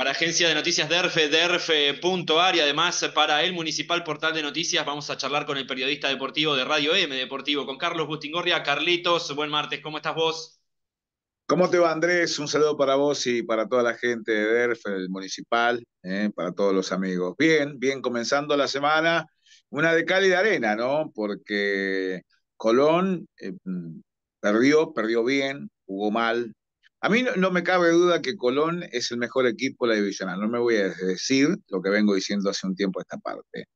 para Agencia de Noticias DERFE, DERFE.ar y además para el Municipal Portal de Noticias vamos a charlar con el periodista deportivo de Radio M Deportivo, con Carlos Bustingorria. Carlitos, buen martes, ¿cómo estás vos? ¿Cómo te va Andrés? Un saludo para vos y para toda la gente de DERFE, el Municipal, eh, para todos los amigos. Bien, bien, comenzando la semana, una de cal arena, ¿no? Porque Colón eh, mm, perdió, perdió bien, jugó mal, a mí no, me cabe duda que Colón es el mejor equipo de la divisional. No me voy a decir lo que vengo diciendo hace un tiempo a esta parte.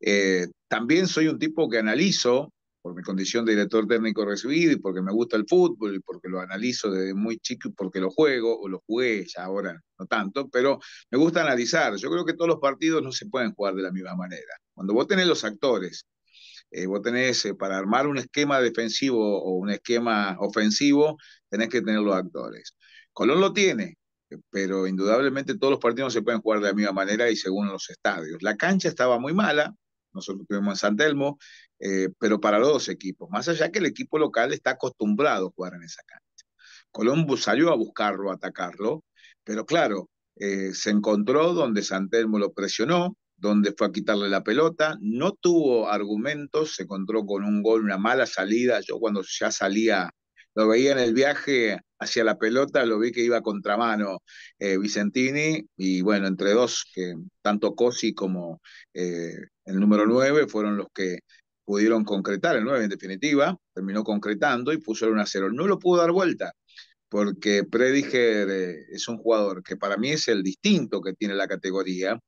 Eh, también soy un tipo que analizo, por mi condición de director técnico recibido y porque me gusta el fútbol y porque lo analizo desde muy chico y porque lo juego o lo jugué ya ahora no tanto, pero me gusta analizar. Yo creo que todos los partidos no se pueden jugar de la misma manera. Cuando vos tenés los actores eh, vos tenés, eh, para armar un esquema defensivo o un esquema ofensivo, tenés que tener los actores. Colón lo tiene, eh, pero indudablemente todos los partidos se pueden jugar de la misma manera y según los estadios. La cancha estaba muy mala, nosotros estuvimos en San Telmo, pero para los dos equipos, más allá que el equipo local está acostumbrado a jugar en esa cancha. Colón salió a buscarlo, a atacarlo, pero claro, se encontró donde San Telmo lo presionó, donde fue a quitarle la pelota, no tuvo argumentos, se encontró con un gol, una mala salida, yo cuando ya salía, lo veía en el viaje hacia la pelota, lo vi que iba a contramano eh, Vicentini, y bueno, entre dos, que tanto Cosi como eh, el número 9 fueron los que pudieron concretar, el 9 en definitiva, terminó concretando y puso el 1 0, no lo pudo dar vuelta, porque Prediger eh, es un jugador que para mí es el distinto que tiene la categoría,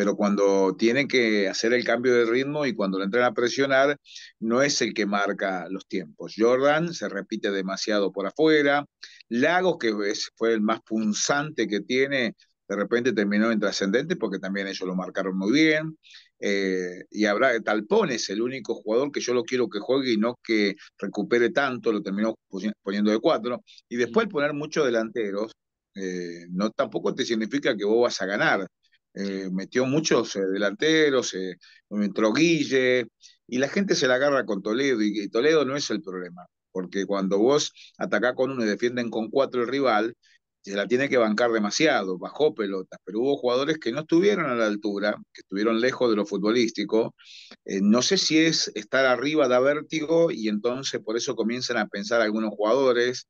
pero cuando tienen que hacer el cambio de ritmo y cuando lo entran a presionar, no es el que marca los tiempos. Jordan se repite demasiado por afuera, Lagos, que fue el más punzante que tiene, de repente terminó en trascendente porque también ellos lo marcaron muy bien. Eh, y habrá Talpón es el único jugador que yo lo quiero que juegue y no que recupere tanto, lo terminó poniendo de cuatro. Y después poner muchos delanteros eh, no tampoco te significa que vos vas a ganar. Eh, metió muchos eh, delanteros, eh, entró Guille, y la gente se la agarra con Toledo, y, y, Toledo no es el problema, porque cuando vos atacás con uno y defienden con cuatro el rival, se la tiene que bancar demasiado, bajó pelotas, pero hubo jugadores que no estuvieron a la altura, que estuvieron lejos de lo futbolístico. no sé si es estar arriba da vértigo y entonces por eso comienzan a pensar algunos jugadores.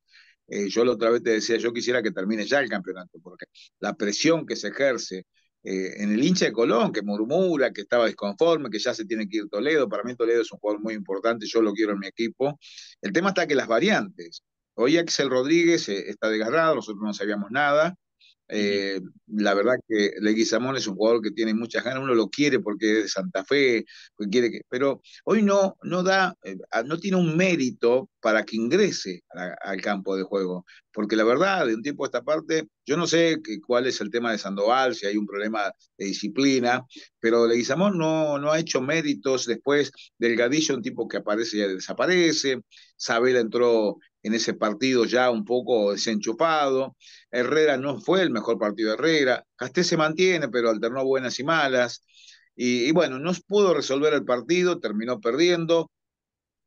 yo la otra vez te decía, yo quisiera que termine ya el campeonato, porque la presión que se ejerce eh, en el hincha de Colón, que murmura, que estaba disconforme, que ya se tiene que ir Toledo. Para mí Toledo es un jugador muy importante, yo lo quiero en mi equipo. El tema está que las variantes. Hoy Axel Rodríguez eh, está desgarrado, nosotros no sabíamos nada. Eh, la verdad que Leguizamón es un jugador que tiene muchas ganas, uno lo quiere porque es de Santa Fe, quiere pero hoy no, no da, eh, no tiene un mérito para que ingrese al campo de juego, porque la verdad, de un tiempo a esta parte, yo no sé cuál es el tema de Sandoval, si hay un problema de disciplina, pero Leguizamón no, no ha hecho méritos después, del gadillo un tipo que aparece y desaparece, Sabela entró en ese partido ya un poco desenchupado, Herrera no fue el mejor partido de Herrera. Castés se mantiene, pero alternó buenas y malas. Y, bueno, no pudo resolver el partido, terminó perdiendo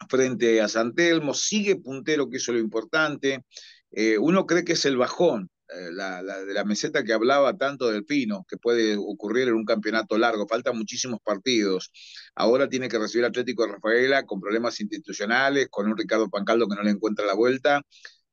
frente a Santelmo, sigue puntero, que eso es lo importante. Eh, uno cree que es el bajón, eh, la, de la meseta que hablaba tanto del Pino, que puede ocurrir en un campeonato largo. Faltan muchísimos partidos. Ahora tiene que recibir Atlético de Rafaela con problemas institucionales, con un Ricardo Pancaldo que no le encuentra la vuelta.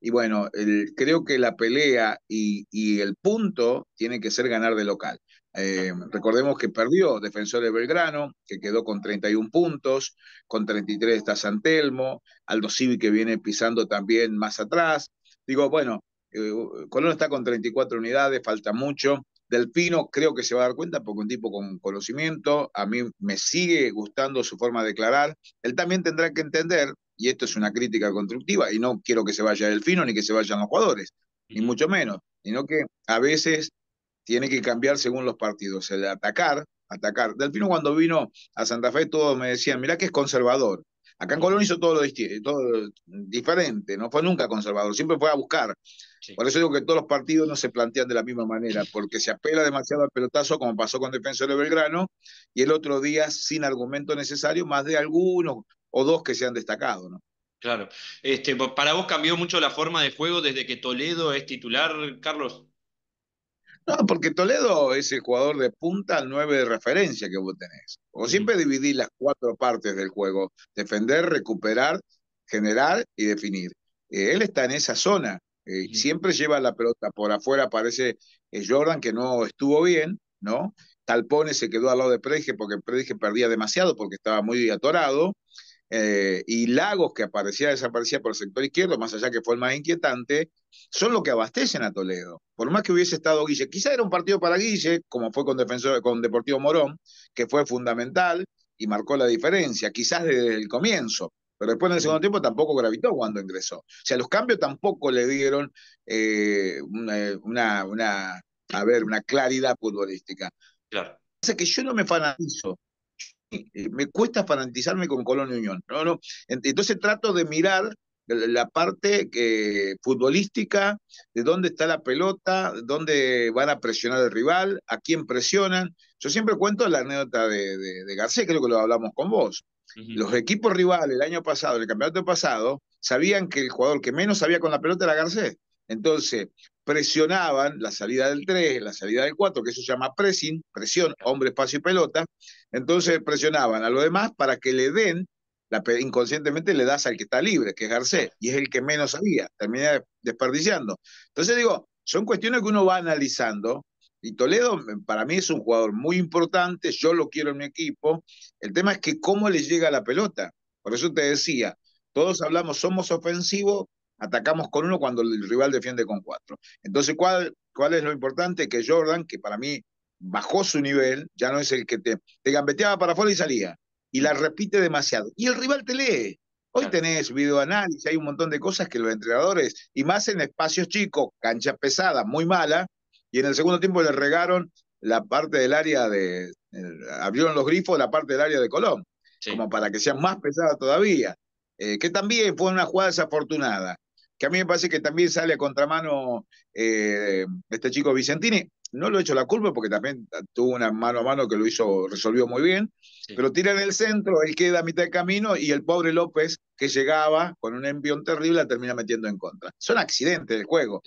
Y bueno, creo que la pelea y, el punto tiene que ser ganar de local. Eh, recordemos que perdió Defensor de Belgrano, que quedó con 31 puntos, con 33 está Santelmo, Aldo Civi que viene pisando también más atrás. Digo, bueno, eh, Colón está con 34 unidades, falta mucho. Delfino creo que se va a dar cuenta porque un tipo con conocimiento, a mí me sigue gustando su forma de declarar. Él también tendrá que entender, y esto es una crítica constructiva, y no quiero que se vaya Delfino ni que se vayan los jugadores, ni mucho menos, sino que a veces tiene que cambiar según los partidos, el atacar, atacar. Delfino cuando vino a Santa Fe todos me decían, mirá que es conservador. Acá en Colón hizo todo lo todo diferente, no fue nunca conservador, siempre fue a buscar. Por eso digo que todos los partidos no se plantean de la misma manera, porque se apela demasiado al pelotazo, como pasó con Defensor de Belgrano, y el otro día, sin argumento necesario, más de algunos o dos que se han destacado, ¿no? Claro. Este, ¿Para vos cambió mucho la forma de juego desde que Toledo es titular, Carlos? No, porque Toledo es el jugador de punta al 9 de referencia que vos tenés. O siempre dividí las cuatro partes del juego: defender, recuperar, generar y definir. Eh, él está en esa zona. Eh, siempre lleva la pelota por afuera, parece eh, Jordan que no estuvo bien, ¿no? Talpone se quedó al lado de Predige porque Predige perdía demasiado porque estaba muy atorado. Eh, y Lagos, que aparecía, desaparecía por el sector izquierdo, más allá que fue el más inquietante, son los que abastecen a Toledo. Por más que hubiese estado Guille, quizá era un partido para Guille, como fue con, con Deportivo Morón, que fue fundamental y marcó la diferencia, quizás desde el comienzo. Pero después en el segundo tiempo tampoco gravitó cuando ingresó. O sea, los cambios tampoco le dieron eh, una, una, a ver, una claridad futbolística. Claro. Pasa que yo no me fanatizo. Eh, me cuesta fanatizarme con Colón y Unión. No, no. Entonces trato de mirar la parte que, futbolística, de dónde está la pelota, dónde van a presionar el rival, a quién presionan. Yo siempre cuento la anécdota de, de, de creo que lo hablamos con vos. Los equipos rivales el año pasado, el campeonato pasado, sabían que el jugador que menos sabía con la pelota era Garcés. Entonces, presionaban la salida del 3, la salida del 4, que eso se llama pressing, presión, hombre, espacio y pelota. Entonces, presionaban a los demás para que le den, la, inconscientemente le das al que está libre, que es Garcés, y es el que menos sabía, termina desperdiciando. Entonces, digo, son cuestiones que uno va analizando y Toledo eh, para mí es un jugador muy importante, yo lo quiero en mi equipo. El tema es que cómo le llega la pelota. Por eso te decía, todos hablamos, somos ofensivos, atacamos con uno cuando el rival defiende con cuatro. Entonces, ¿cuál, cuál es lo importante? Que Jordan, que para mí bajó su nivel, ya no es el que te, te gambeteaba para afuera y salía, y la repite demasiado. Y el rival te lee. Hoy tenés videoanálisis, hay un montón de cosas que los entrenadores, y más en espacios chicos, cancha pesada, muy mala, y en el segundo tiempo le regaron la parte del área de, abrieron los grifos la parte del área de Colón, como para que sea más pesada todavía, eh, que también fue una jugada desafortunada, que a mí me parece que también sale a contramano eh, este chico Vicentini, no lo he hecho la culpa porque también tuvo una mano a mano que lo hizo, resolvió muy bien, pero tira en el centro, él queda a mitad de camino y el pobre López, que llegaba con un envión terrible, la termina metiendo en contra. Son accidentes del juego.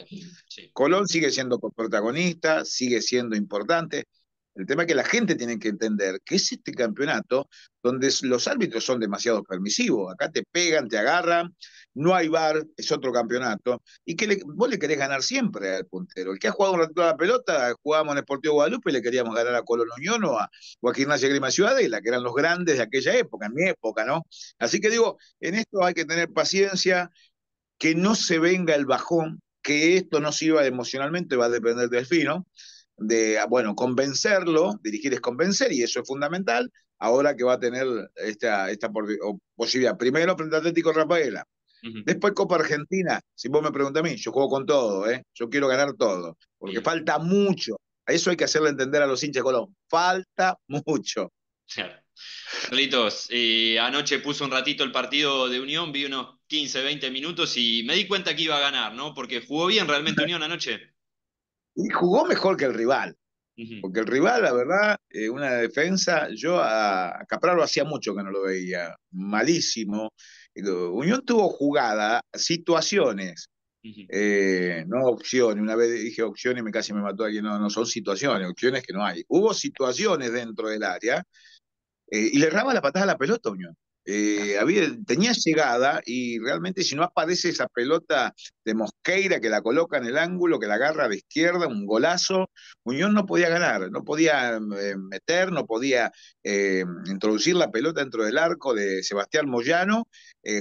Colón sigue siendo protagonista, sigue siendo importante. El tema es que la gente tiene que entender que es este campeonato donde los árbitros son demasiado permisivos. Acá te pegan, te agarran, no hay bar, es otro campeonato. Y que vos le querés ganar siempre al puntero. El que ha jugado un ratito a la pelota, jugábamos en el Guadalupe y le queríamos ganar a Colón Unión o a, o a Gimnasia Grima Ciudadela, que eran los grandes de aquella época, en mi época, ¿no? Así que digo, en esto hay que tener paciencia, que no se venga el bajón, que esto no sirva emocionalmente, va a depender del fino de, ah, bueno, convencerlo, dirigir es convencer y eso es fundamental, ahora que va a tener esta, esta posibilidad. Primero frente a Atlético Rafaela, después Copa Argentina, si vos me preguntas a mí, yo juego con todo, ¿eh? yo quiero ganar todo, porque falta mucho. A eso hay que hacerle entender a los hinchas Colón, falta mucho. Carlitos, eh, anoche puso un ratito el partido de Unión, vi unos 15, 20 minutos y me di cuenta que iba a ganar, ¿no? Porque jugó bien realmente Unión anoche y jugó mejor que el rival. Porque el rival, la verdad, eh, una defensa, yo a, Capraro hacía mucho que no lo veía, malísimo. Unión tuvo jugada, situaciones, eh, no opciones. Una vez dije opciones, me casi me mató alguien, no, no son situaciones, opciones que no hay. Hubo situaciones dentro del área eh, y le erraba la patada a la pelota a Unión. Eh, había, tenía llegada y realmente si no aparece esa pelota de Mosqueira que la coloca en el ángulo, que la agarra de izquierda, un golazo, Unión no podía ganar, no podía eh, meter, no podía eh, introducir la pelota dentro del arco de Sebastián Moyano.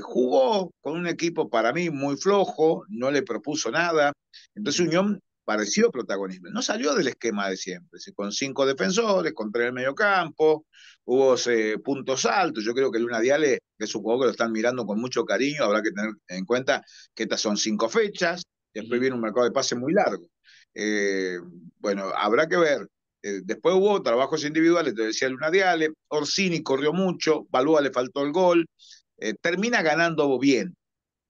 jugó con un equipo para mí muy flojo, no le propuso nada. Entonces Unión Pareció protagonismo. No salió del esquema de siempre, con cinco defensores, con tres en el medio campo, hubo eh, puntos altos. Yo creo que Luna diale que supongo que lo están mirando con mucho cariño, habrá que tener en cuenta que estas son cinco fechas, después viene un mercado de pase muy largo. Eh, bueno, habrá que ver. Eh, después hubo trabajos individuales, te decía Luna diale Orsini corrió mucho, Balúa le faltó el gol, termina ganando bien,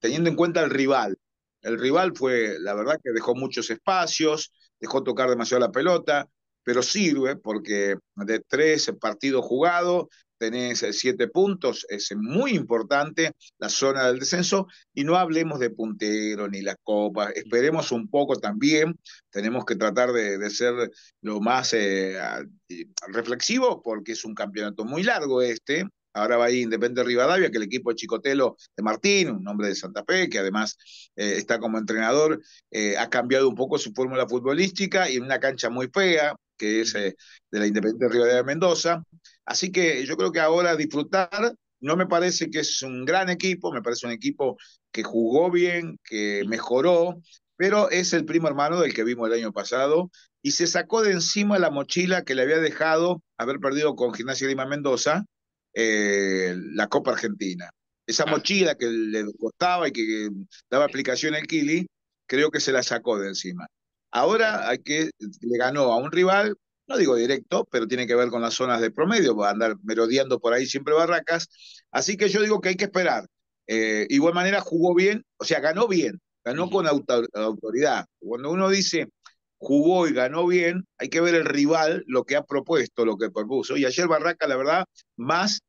teniendo en cuenta el rival el rival fue, la verdad, que dejó muchos espacios, dejó tocar demasiado la pelota, pero sirve porque de tres partidos jugados tenés eh, siete puntos, es muy importante la zona del descenso y no hablemos de puntero ni las copas, esperemos un poco también, tenemos que tratar de, ser lo más reflexivos eh, reflexivo porque es un campeonato muy largo este, Ahora va ir Independiente Rivadavia, que el equipo de Chicotelo de Martín, un hombre de Santa Fe, que además eh, está como entrenador, eh, ha cambiado un poco su fórmula futbolística y en una cancha muy fea, que es eh, de la Independiente Rivadavia de Mendoza. Así que yo creo que ahora disfrutar, no me parece que es un gran equipo, me parece un equipo que jugó bien, que mejoró, pero es el primo hermano del que vimos el año pasado y se sacó de encima la mochila que le había dejado haber perdido con Gimnasia Lima Mendoza eh, la Copa Argentina. Esa ah. mochila que le costaba y que daba explicación al Kili, creo que se la sacó de encima. Ahora hay que, le ganó a un rival, no digo directo, pero tiene que ver con las zonas de promedio, va a andar merodeando por ahí siempre barracas. Así que yo digo que hay que esperar. Eh, igual manera jugó bien, o sea, ganó bien, ganó con autoridad. Cuando uno dice, jugó y ganó bien, hay que ver el rival, lo que ha propuesto, lo que propuso. Y ayer Barraca, la verdad, más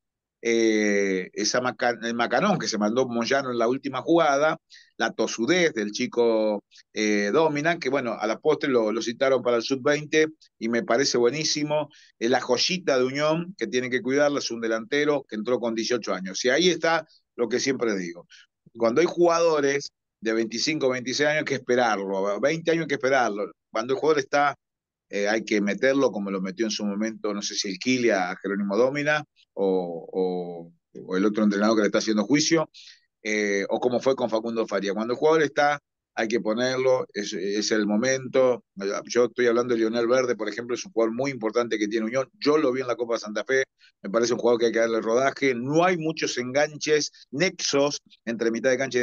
eh, esa el macanón que se mandó Moyano en la última jugada, la tosudez del chico eh, que bueno, a la postre lo, citaron para el sub-20 y me parece buenísimo. la joyita de Unión, que tiene que cuidarla, es un delantero que entró con 18 años. Y ahí está lo que siempre digo. Cuando hay jugadores de 25, 26 años hay que esperarlo, 20 años hay que esperarlo. Cuando el jugador está, eh, hay que meterlo, como lo metió en su momento, no sé si el Kilia Jerónimo Domina o, el otro entrenador que le está haciendo juicio, eh, o como fue con Facundo Faría. Cuando el jugador está hay que ponerlo, es, el momento. Yo estoy hablando de Lionel Verde, por ejemplo, es un jugador muy importante que tiene Unión. Yo lo vi en la Copa Santa Fe, me parece un jugador que hay que darle rodaje. No hay muchos enganches, nexos entre mitad de cancha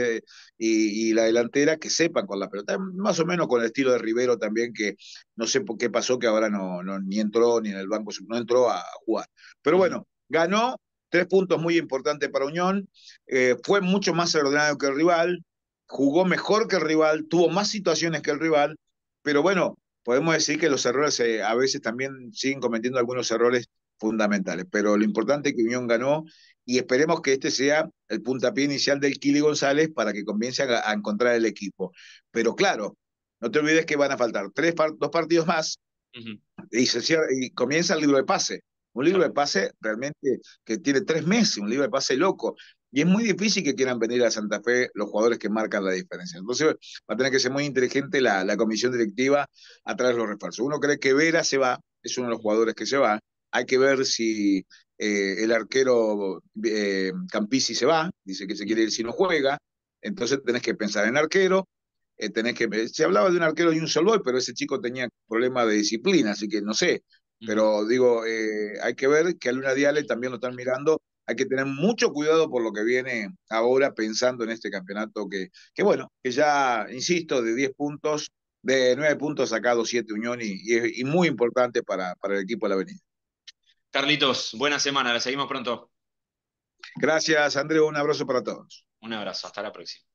y, la delantera que sepan con la pelota. Más o menos con el estilo de Rivero también, que no sé por qué pasó que ahora no, ni entró ni en el banco, no entró a jugar. Pero bueno, ganó. Tres puntos muy importantes para Unión. Eh, fue mucho más ordenado que el rival jugó mejor que el rival, tuvo más situaciones que el rival, pero bueno, podemos decir que los errores eh, a veces también siguen cometiendo algunos errores fundamentales, pero lo importante es que Unión ganó y esperemos que este sea el puntapié inicial del Kili González para que comience a, encontrar el equipo. Pero claro, no te olvides que van a faltar tres dos partidos más y, y comienza el libro de pase. Un libro de pase realmente que tiene tres meses, un libro de pase loco. Y es muy difícil que quieran venir a Santa Fe los jugadores que marcan la diferencia. Entonces va a tener que ser muy inteligente la, la comisión directiva a través de los refuerzos. Uno cree que Vera se va, es uno de los jugadores que se va. Hay que ver si eh, el arquero eh, Campisi se va, dice que se quiere ir si no juega. Entonces tenés que pensar en arquero, eh, tenés que... Se hablaba de un arquero y un solo, pero ese chico tenía problemas de disciplina, así que no sé. Pero digo, hay que ver que a Luna Diale también lo están mirando hay que tener mucho cuidado por lo que viene ahora pensando en este campeonato que, que bueno, que ya, insisto, de 10 puntos, de 9 puntos sacado 7 Unión y, y, muy importante para, para el equipo de la Avenida. Carlitos, buena semana, la seguimos pronto. Gracias, Andrés, un abrazo para todos. Un abrazo, hasta la próxima.